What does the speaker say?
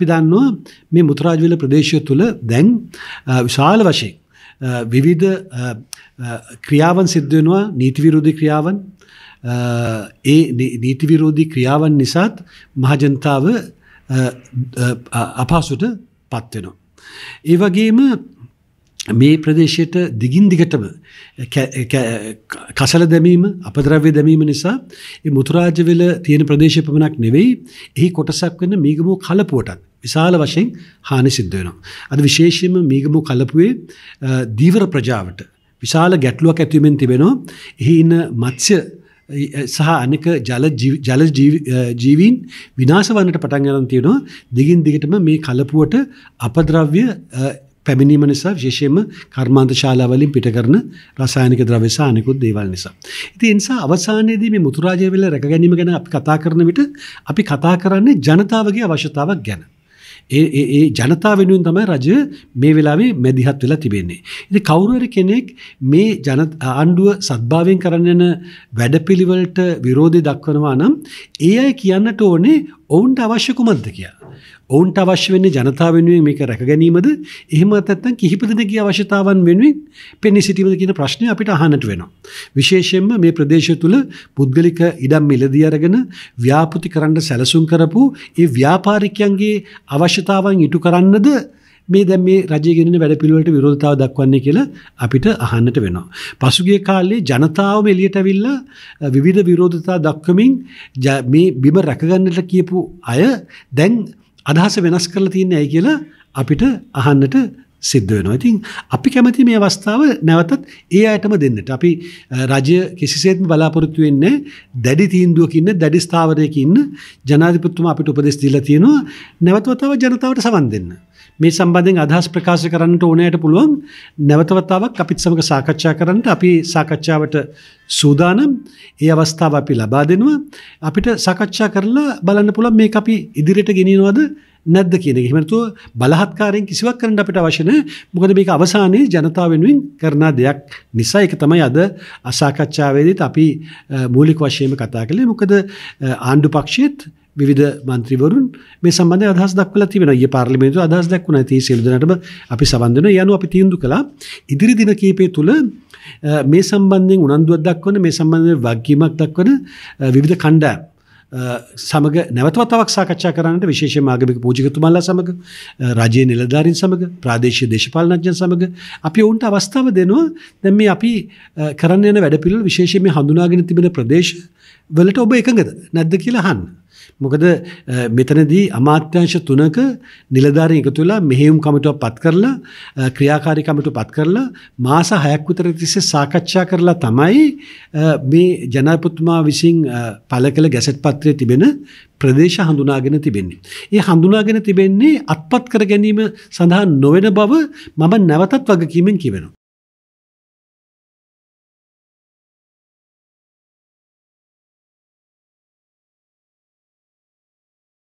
පිදන්නවා මේ මුතුරාජවිල ප්‍රදේශය තුළ දැන් විශාල වශයෙන් විවිධ ක්‍රියාවන් සිද්ධවෙනවා නීතිවිරෝධී ක්‍රියාවන් ඒ නීතිවිරෝධී ක්‍රියාවන් නිසාත් මහජනතාව අපහසුට පත්වෙනවා. ඒ වගේම මේ ප්‍රදේශයට දිගින් දිගටම කසල දැමීම අපද්‍රව්‍ය දැමීම නිසා මුතුරාජවෙල තියෙන ප්‍රදේශ පමණක් නෙවෙයි එහි කොටසක් වන්න මීගමෝ කලපුවටත් විශාල වශයෙන් හානි සිද්ධ වෙනවා. අද විශේෂයෙන්ම මීගමු කලපුවේ දීවර ප්‍රජාවට විශාල ගැටලුවක් ඇතිවීමෙන් තිබෙනවා. එහි ඉන්න මත්ස්‍ය සහ අනික ජල ජල ජීවීන් විනාශ වන්නට පටන් ගන්න තියෙනවා. දිගින් දිගටම මේ කලපුවට අපද්‍රව්‍ය පැමිණීම නිසා විශේෂයෙන්ම කර්මාන්ත ශාලාවලින් පිටකරන රසායනික ද්‍රව්‍ය සහ අනිකුත් දේවල් නිසා. ඉතින් ඒ නිසා අවසානයේදී මේ මුතුරාජය වෙල රැක ගැනීම ගැන අපි කතා කරන විට අපි කතා කරන්නේ ජනතාවගේ අවශ්‍යතාවක් ගැන. ඒ ජනතාව වෙනුවෙන් තමයි රජ මේ වෙලාවේ මැදිහත් වෙලා තිබෙන්නේ. ඉති කවුරුවර කෙනෙක් මේ ජන ආණ්ඩුව සත්භාවෙන් කරන්නන වැඩපිළිවලට විරෝධය දක්වනවා නම් ඒ අය කියන්නට ඕනේ ඔවුන්ට අවශ්‍ය කුමන්ද කියා. ඔවුන්ට අවශ්‍ය වෙන්නේ ජනතාව වෙනුවෙන් මේක රැක ගැනීමද එහෙමත් නැත්නම් කිහිප දෙනෙකුගේ අවශ්‍යතාවන් වෙනුවෙන් පෙනී සිටීමද කියන ප්‍රශ්නේ අපිට අහන්නට වෙනවා. විශේෂයෙන්ම මේ ප්‍රදේශය තුල පුද්ගලික ඉඩම් මිලදී අරගෙන ව්‍යාපෘති කරන්න සැලසුම් කරපු ඒ ව්‍යාපාරිකයන්ගේ අවශ්‍යතාවන් ඉටු කරන්නද මේ දැන් මේ රජය ගෙනෙන වැඩපිළිවෙලට විරෝධතාව දක්වන්නේ කියලා අපිට අහන්නට වෙනවා. පසුගිය කාලේ ජනතාවම එළියට අවිල්ලා විවිධ විරෝධතා දක්වමින් මේ බිම රැකගන්නට කියපු අය දැන් අදහස වෙනස් කරලා තියන්නේ ඇයි කියලා අපිට අහන්නට සිද්ධ වෙනවා. ඉතින් අපි කැමති මේ අවස්ථාව නැවතත් ඒ අයටම දෙන්නට. අපි රජය කිසිසේත්ම බලාපොරොත්තු වෙන්නේ දැඩි තීන්දුවකින් දැඩි ස්ථාවරයකින් ජනාධිපතිතුමා අපිට උපදෙස් දීලා තියෙනවා නැවත වතාවක් ජනතාවට සවන් දෙන්න. මේ සම්බන්ධයෙන් අදහස් ප්‍රකාශ කරන්නට ඕනෑට පුළුවන් නැවතවතාවක් අපිත් සමඟ සාකච්ඡා කරන්නට අපි සාකච්ඡාවට සූදානම් ඒ අවස්ථාව අපි ලබා දෙනවා අපිට සාකච්ඡා කරලා බලන්න පුළුවන් මේ අපි ඉදිරියට ගෙනියනවද නැද්ද කියන එක. එහෙම නැතුව බලහත්කාරයෙන් කිසිවක් කරන්න අපිට අවශ්‍ය නැහැ. මොකද මේක අවසානයේ ජනතාව වෙනුවෙන් කරන දෙයක් නිසා ඒක තමයි අද අසාකච්ඡාවේදීත් අපි මූලික වශයෙන්ම කතා කළේ. මොකද ආණ්ඩු පක්ෂයේත් විධ මන්ත්‍රවරුන් මේ සම්බඳ අදහස් දක්වල තිබෙන ඒ පාර්ලිමේතු අදහස් දක්වුණ ඇති සිල්දනටම අපි සබන්ධන යනු අපි තිීන්දු කළා ඉදිරි දින කීපය තුළ මේ සම්බන්ධයෙන් උනන්දුවත් දක්වන මේ සම්බන්ධ වගකීමක් දක්වන විවිධ කණ්ඩෑ සමග නැවතවතාවක් සාකච්ඡා කරන්නට විශේෂ මාගමික පූජිකතුමල්ලා සමඟ රජය නිලධාරින් සමඟ ප්‍රාදේශය දේශපාලනඥ සමඟ අපි ඔවුන්ට අවස්ථාව දෙනවා දැම් මේ අපි කරන්න යන වැඩපිල් විශේෂය මේ හඳුනාගෙන තිබෙන ප්‍රදේශ වලට ඔබ එකඟද නැද්ද කියලා හන්න. මොකද මෙතනදී අමාත්‍යංශ තුනක නිලධාරීන් එකතු වෙලා මෙහෙයුම් කමිටුවක් පත් කරලා ක්‍රියාකාරී කමිටුව පත් කරලා මාස 6ක් විතර තිස්සේ සාකච්ඡා කරලා තමයි මේ ජනාධිපතිතුමා විසින් පළ කළ ගැසට් පත්‍රයේ තිබෙන ප්‍රදේශ හඳුනාගෙන තිබෙන්නේ. ඒ හඳුනාගෙන තිබෙන්නේ අත්පත් කර ගැනීම සඳහා නොවන බව මම නැවතත් වගකීමෙන් කියවෙනවා.